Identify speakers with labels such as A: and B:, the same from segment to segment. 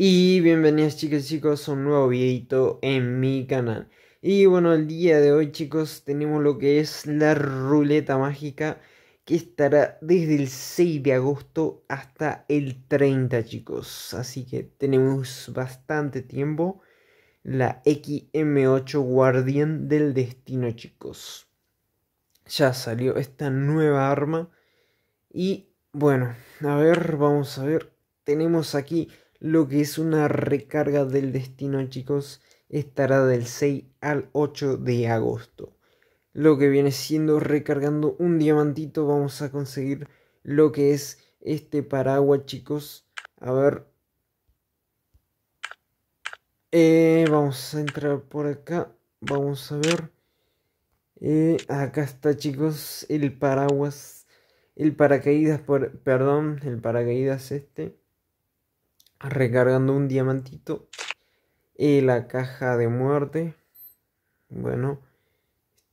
A: Y bienvenidos chicos y chicos a un nuevo videito en mi canal Y bueno, el día de hoy chicos tenemos lo que es la ruleta mágica Que estará desde el 6 de agosto hasta el 30 chicos Así que tenemos bastante tiempo La XM8 Guardian del Destino chicos Ya salió esta nueva arma Y bueno, a ver, vamos a ver Tenemos aquí lo que es una recarga del destino, chicos, estará del 6 al 8 de agosto. Lo que viene siendo recargando un diamantito, vamos a conseguir lo que es este paraguas, chicos. A ver. Eh, vamos a entrar por acá. Vamos a ver. Eh, acá está, chicos, el paraguas. El paracaídas, por, perdón, el paracaídas este recargando un diamantito y la caja de muerte. Bueno,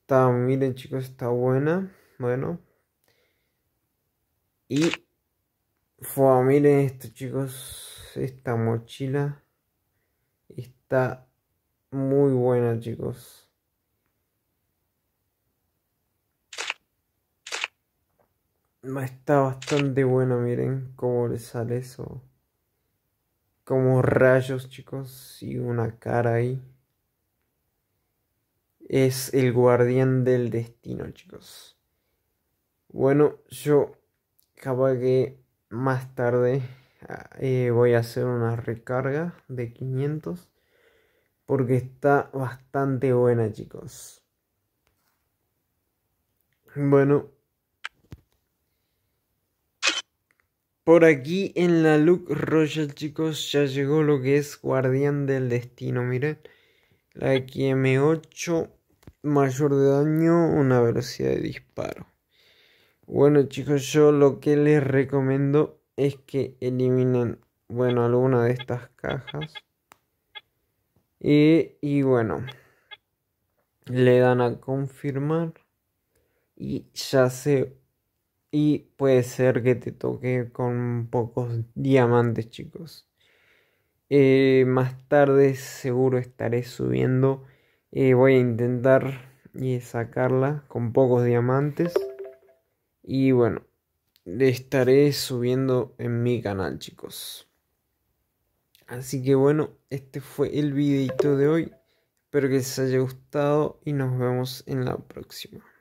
A: está, miren chicos, está buena. Bueno. Y, Fua, miren esto chicos, esta mochila está muy buena chicos. Está bastante buena, miren cómo le sale eso. Como rayos, chicos, y una cara ahí. Es el guardián del destino, chicos. Bueno, yo capaz que más tarde eh, voy a hacer una recarga de 500. Porque está bastante buena, chicos. Bueno, Por aquí en la Look Royal, chicos, ya llegó lo que es Guardián del Destino, miren. La XM8, mayor de daño, una velocidad de disparo. Bueno, chicos, yo lo que les recomiendo es que eliminen, bueno, alguna de estas cajas. Y, y bueno, le dan a confirmar y ya se y puede ser que te toque con pocos diamantes, chicos. Eh, más tarde seguro estaré subiendo. Eh, voy a intentar eh, sacarla con pocos diamantes. Y bueno, estaré subiendo en mi canal, chicos. Así que bueno, este fue el videito de hoy. Espero que les haya gustado y nos vemos en la próxima.